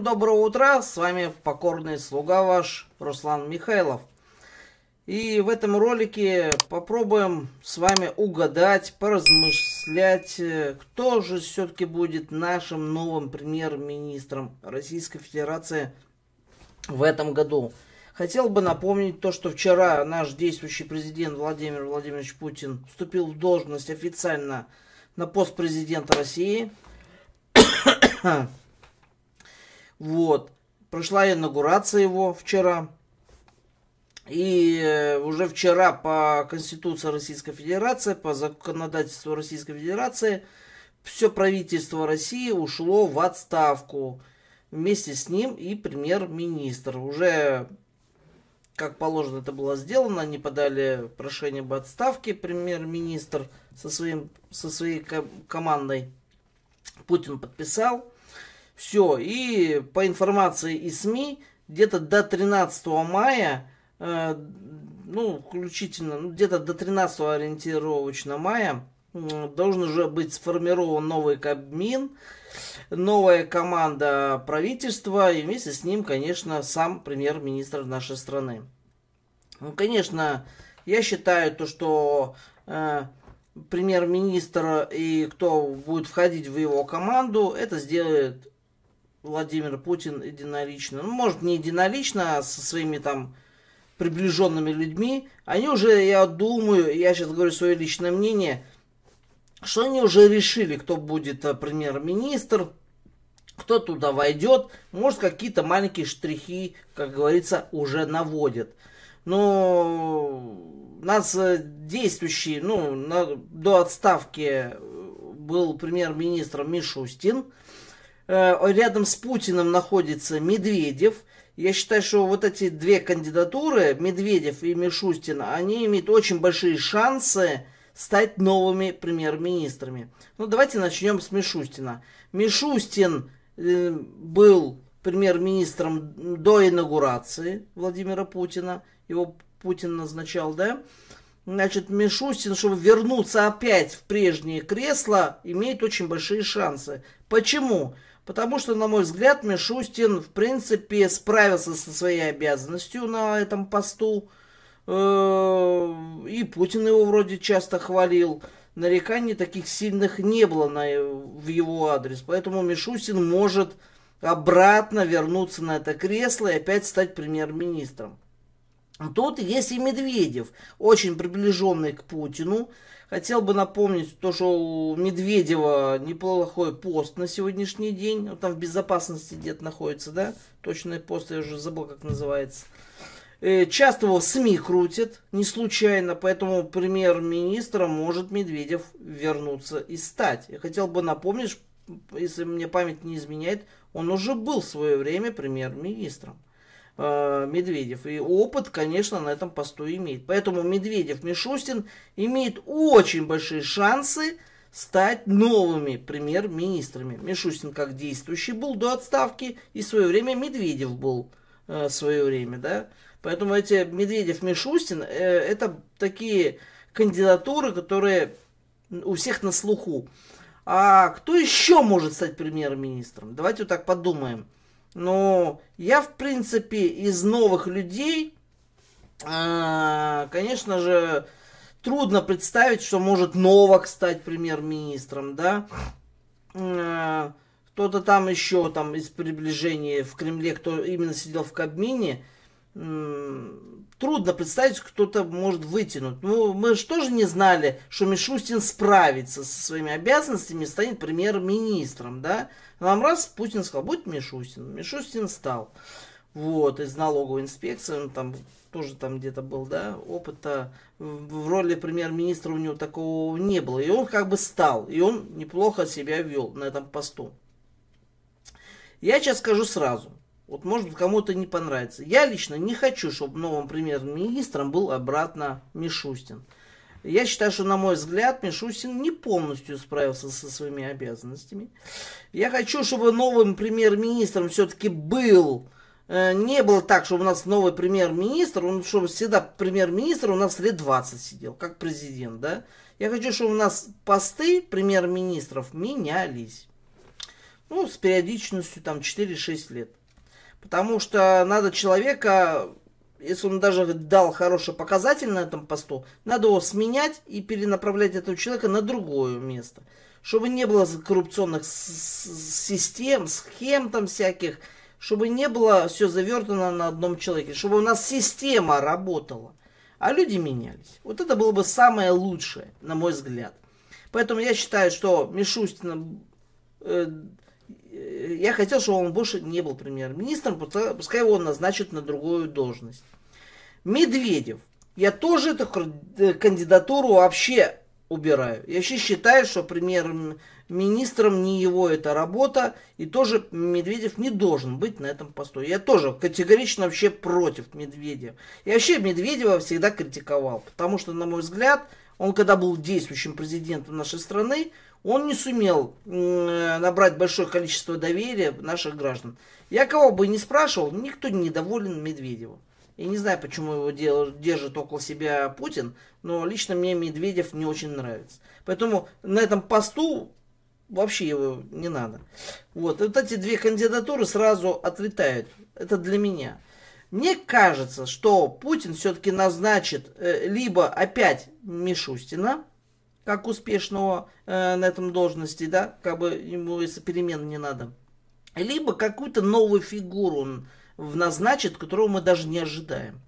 доброго утра, с вами покорный слуга ваш Руслан Михайлов. И в этом ролике попробуем с вами угадать, поразмышлять, э, кто же все-таки будет нашим новым премьер-министром Российской Федерации в этом году. Хотел бы напомнить то, что вчера наш действующий президент Владимир Владимирович Путин вступил в должность официально на пост президента России. Вот. Прошла инаугурация его вчера. И э, уже вчера по Конституции Российской Федерации, по законодательству Российской Федерации, все правительство России ушло в отставку. Вместе с ним и премьер-министр. Уже, как положено, это было сделано. Они подали прошение об отставке премьер-министр со, своим, со своей командой. Путин подписал. Все, и по информации из СМИ, где-то до 13 мая, э, ну, включительно, ну, где-то до 13 ориентировочно мая, э, должен уже быть сформирован новый Кабмин, новая команда правительства и вместе с ним, конечно, сам премьер-министр нашей страны. Ну, конечно, я считаю то, что э, премьер-министр и кто будет входить в его команду, это сделает Владимир Путин единолично. Ну, может, не единолично, а со своими там приближенными людьми. Они уже, я думаю, я сейчас говорю свое личное мнение, что они уже решили, кто будет э, премьер-министр, кто туда войдет. Может, какие-то маленькие штрихи, как говорится, уже наводят. Но нас э, действующий, ну, на, до отставки э, был премьер министр Мишустин. Устин Э, рядом с Путиным находится Медведев. Я считаю, что вот эти две кандидатуры, Медведев и Мишустин, они имеют очень большие шансы стать новыми премьер-министрами. Ну, давайте начнем с Мишустина. Мишустин э, был премьер-министром до инаугурации Владимира Путина. Его Путин назначал, да? Значит, Мишустин, чтобы вернуться опять в прежнее кресло, имеет очень большие шансы. Почему? Потому что, на мой взгляд, Мишустин, в принципе, справился со своей обязанностью на этом посту. Э, и Путин его вроде часто хвалил. Нареканий таких сильных не было на, в его адрес. Поэтому Мишустин может обратно вернуться на это кресло и опять стать премьер-министром. Тут есть и Медведев, очень приближенный к Путину. Хотел бы напомнить то, что у Медведева неплохой пост на сегодняшний день. Он там в безопасности где-то находится, да? Точный пост, я уже забыл, как называется. Э, часто его в СМИ крутят, не случайно, поэтому премьер-министром может Медведев вернуться и стать. Я хотел бы напомнить, если мне память не изменяет, он уже был в свое время премьер-министром. Э, Медведев. И опыт, конечно, на этом посту имеет. Поэтому Медведев Мишустин имеет очень большие шансы стать новыми премьер-министрами. Мишустин как действующий был до отставки, и в свое время Медведев был э, в свое время, да. Поэтому эти Медведев-Мишустин э, это такие кандидатуры, которые у всех на слуху. А кто еще может стать премьер-министром? Давайте вот так подумаем. Но я, в принципе, из новых людей, а, конечно же, трудно представить, что может Новак стать премьер-министром, да. А, кто-то там еще там из приближения в Кремле, кто именно сидел в Кабмине – трудно представить, кто-то может вытянуть. Ну, мы же тоже не знали, что Мишустин справится со своими обязанностями и станет премьер-министром, да? Нам раз Путин сказал, будет Мишустин. Мишустин стал. Вот, из налоговой инспекции, он там тоже там где-то был, да, опыта в роли премьер-министра у него такого не было. И он как бы стал, и он неплохо себя вел на этом посту. Я сейчас скажу сразу. Вот может кому-то не понравится. Я лично не хочу, чтобы новым премьер-министром был обратно Мишустин. Я считаю, что, на мой взгляд, Мишустин не полностью справился со своими обязанностями. Я хочу, чтобы новым премьер-министром все-таки был э, не было так, чтобы у нас новый премьер-министр, он, чтобы всегда премьер-министр у нас лет 20 сидел, как президент, да? Я хочу, чтобы у нас посты премьер-министров менялись. Ну, с периодичностью там 4-6 лет. Потому что надо человека, если он даже дал хороший показатель на этом посту, надо его сменять и перенаправлять этого человека на другое место. Чтобы не было коррупционных систем, схем там всяких, чтобы не было все завертано на одном человеке, чтобы у нас система работала, а люди менялись. Вот это было бы самое лучшее, на мой взгляд. Поэтому я считаю, что Мишустин э, Э, я хотел, чтобы он больше не был премьер-министром, пускай его назначат на другую должность. Медведев. Я тоже эту э, кандидатуру вообще убираю. Я вообще считаю, что премьер-министром не его эта работа, и тоже Медведев не должен быть на этом посту. Я тоже категорично вообще против Медведева. Я вообще Медведева всегда критиковал, потому что, на мой взгляд, он когда был действующим президентом нашей страны, он не сумел э, набрать большое количество доверия наших граждан. Я кого бы не спрашивал, никто не недоволен Медведевым. Я не знаю, почему его держит около себя Путин, но лично мне Медведев не очень нравится. Поэтому на этом посту вообще его не надо. Вот, вот эти две кандидатуры сразу отлетают. Это для меня. Мне кажется, что Путин все-таки назначит э, либо опять Мишустина, как успешного э, на этом должности, да, как бы ему если перемен не надо. Либо какую-то новую фигуру он назначит, которую мы даже не ожидаем.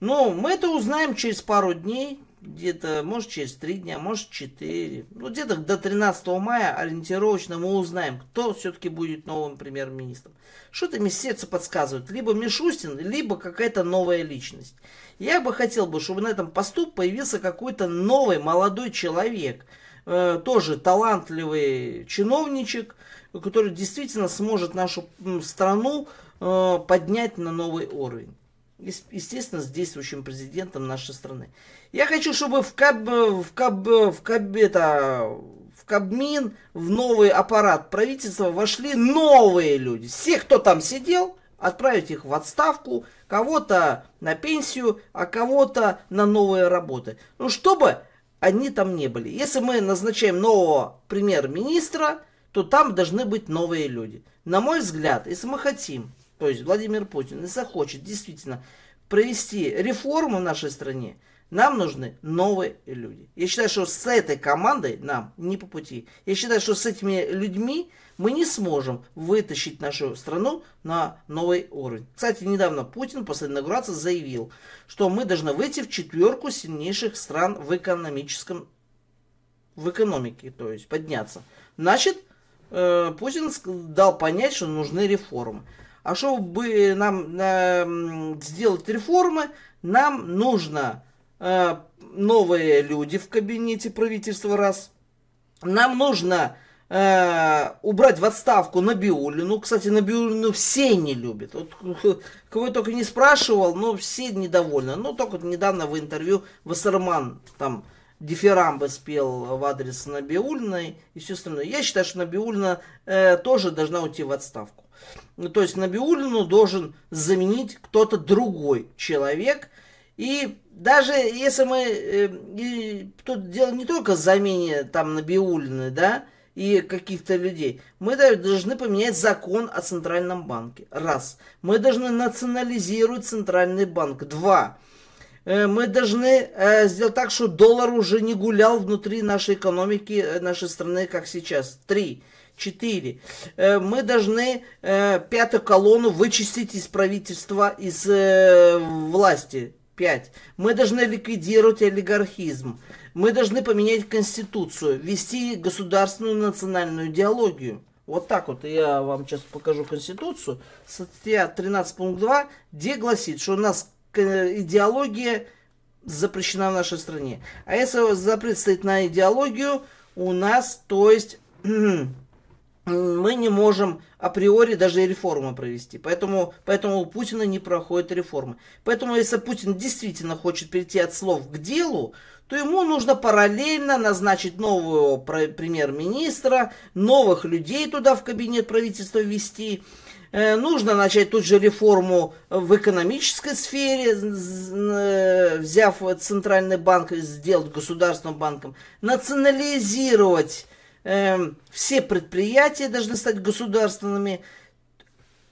Но мы это узнаем через пару дней, где-то, может, через три дня, может, четыре, Ну, где-то до 13 мая ориентировочно мы узнаем, кто все-таки будет новым премьер-министром. Что-то мне сердце подсказывает. Либо Мишустин, либо какая-то новая личность. Я бы хотел, бы, чтобы на этом посту появился какой-то новый молодой человек. Э, тоже талантливый чиновничек, который действительно сможет нашу страну э, поднять на новый уровень естественно, с действующим президентом нашей страны. Я хочу, чтобы в, Каб, в, Каб, в, Каб, это, в Кабмин, в новый аппарат правительства вошли новые люди. Все, кто там сидел, отправить их в отставку, кого-то на пенсию, а кого-то на новые работы. Ну, чтобы они там не были. Если мы назначаем нового премьер-министра, то там должны быть новые люди. На мой взгляд, если мы хотим, то есть Владимир Путин, если захочет действительно провести реформу в нашей стране, нам нужны новые люди. Я считаю, что с этой командой нам не по пути. Я считаю, что с этими людьми мы не сможем вытащить нашу страну на новый уровень. Кстати, недавно Путин после инаугурации заявил, что мы должны выйти в четверку сильнейших стран в экономическом в экономике, то есть подняться. Значит, э, Путин дал понять, что нужны реформы а чтобы нам э, сделать реформы, нам нужно э, новые люди в кабинете правительства раз. Нам нужно э, убрать в отставку Набиулину. Кстати, Набиулину все не любят. Вот, кого я только не спрашивал, но все недовольны. Ну, только вот недавно в интервью Вассерман там дифирамбы спел в адрес Набиульной. остальное. я считаю, что Набиульна э, тоже должна уйти в отставку. Ну, то есть Набиулину должен заменить кто-то другой человек. И даже если мы... Э, и тут дело не только замене там Набиулины, да, и каких-то людей. Мы должны поменять закон о Центральном банке. Раз. Мы должны национализировать Центральный банк. Два. Э, мы должны э, сделать так, что доллар уже не гулял внутри нашей экономики, э, нашей страны, как сейчас. Три. Четыре. Мы должны пятую колонну вычистить из правительства, из власти. Пять. Мы должны ликвидировать олигархизм. Мы должны поменять конституцию, вести государственную национальную идеологию. Вот так вот я вам сейчас покажу конституцию. Статья 13.2, где гласит, что у нас Э, идеология запрещена в нашей стране. А если запрет стоит на идеологию, у нас, то есть, мы не можем априори даже реформы провести. Поэтому, поэтому у Путина не проходят реформы. Поэтому, если Путин действительно хочет перейти от слов к делу, то ему нужно параллельно назначить нового премьер-министра, новых людей туда в кабинет правительства ввести. Э, нужно начать тут же реформу в экономической сфере, э, взяв центральный банк и сделать государственным банком, национализировать эм, все предприятия должны стать государственными,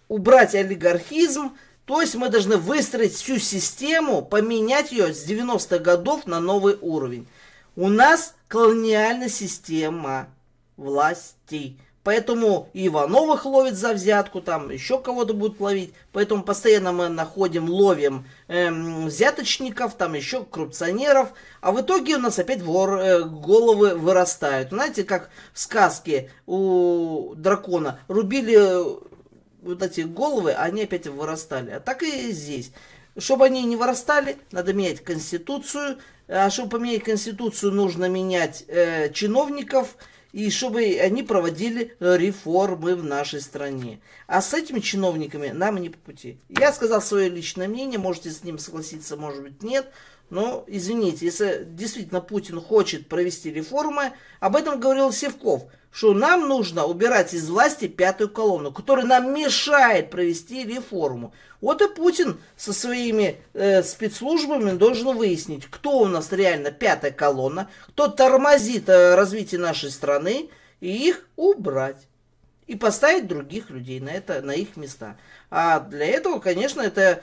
убрать олигархизм, то есть мы должны выстроить всю систему, поменять ее с 90-х годов на новый уровень. У нас колониальная система властей, Поэтому Ивановых ловят за взятку, там еще кого-то будут ловить. Поэтому постоянно мы находим, ловим эм, взяточников, там еще коррупционеров. А в итоге у нас опять вор, э, головы вырастают. Знаете, как в сказке у дракона рубили э, вот эти головы, они опять вырастали. А так и здесь. Чтобы они не вырастали, надо менять конституцию. А чтобы поменять конституцию, нужно менять э, чиновников. И чтобы они проводили э, реформы в нашей стране. А с этими чиновниками нам не по пути. Я сказал свое личное мнение, можете с ним согласиться, может быть нет. Но, извините, если действительно Путин хочет провести реформы, об этом говорил Севков – что нам нужно убирать из власти пятую колонну, которая нам мешает провести реформу. Вот и Путин со своими э, спецслужбами должен выяснить, кто у нас реально пятая колонна, кто тормозит э, развитие нашей страны, и их убрать. И поставить других людей на, это, на их места. А для этого, конечно, это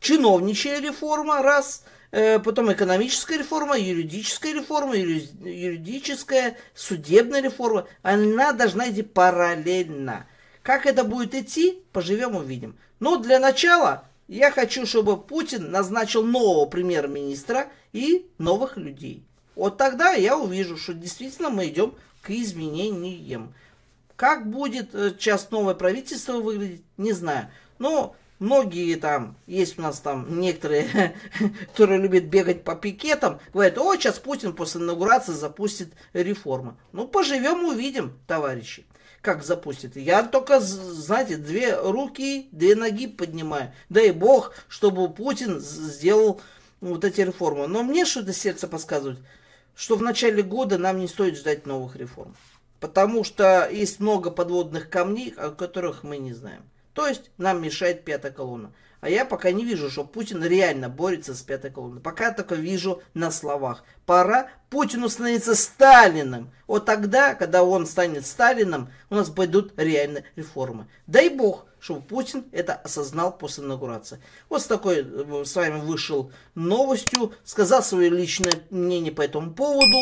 чиновничья реформа, раз – Э, потом экономическая реформа, юридическая реформа, юридическая, судебная реформа. Она должна идти параллельно. Как это будет идти, поживем увидим. Но для начала я хочу, чтобы Путин назначил нового премьер-министра и новых людей. Вот тогда я увижу, что действительно мы идем к изменениям. Как будет э, сейчас новое правительство выглядеть, не знаю. Но многие там, есть у нас там некоторые, которые любят бегать по пикетам, говорят, о, сейчас Путин после инаугурации запустит реформы. Ну, поживем, увидим, товарищи, как запустит. Я только, знаете, две руки, две ноги поднимаю. Дай бог, чтобы Путин сделал вот эти реформы. Но мне что-то сердце подсказывает, что в начале года нам не стоит ждать новых реформ. Потому что есть много подводных камней, о которых мы не знаем. То есть нам мешает пятая колонна. А я пока не вижу, что Путин реально борется с пятой колонной. Пока только вижу на словах. Пора Путину становиться Сталиным. Вот тогда, когда он станет Сталиным, у нас пойдут реальные реформы. Дай бог, чтобы Путин это осознал после инаугурации. Вот с такой э, с вами вышел новостью. Сказал свое личное мнение по этому поводу.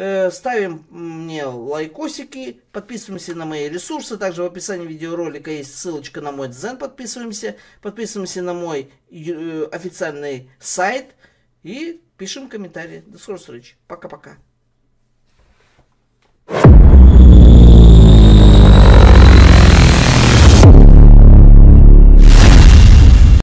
Э, ставим мне лайкосики, подписываемся на мои ресурсы, также в описании видеоролика есть ссылочка на мой дзен, подписываемся, подписываемся на мой э, официальный сайт и пишем комментарии. До скорой встречи. Пока-пока.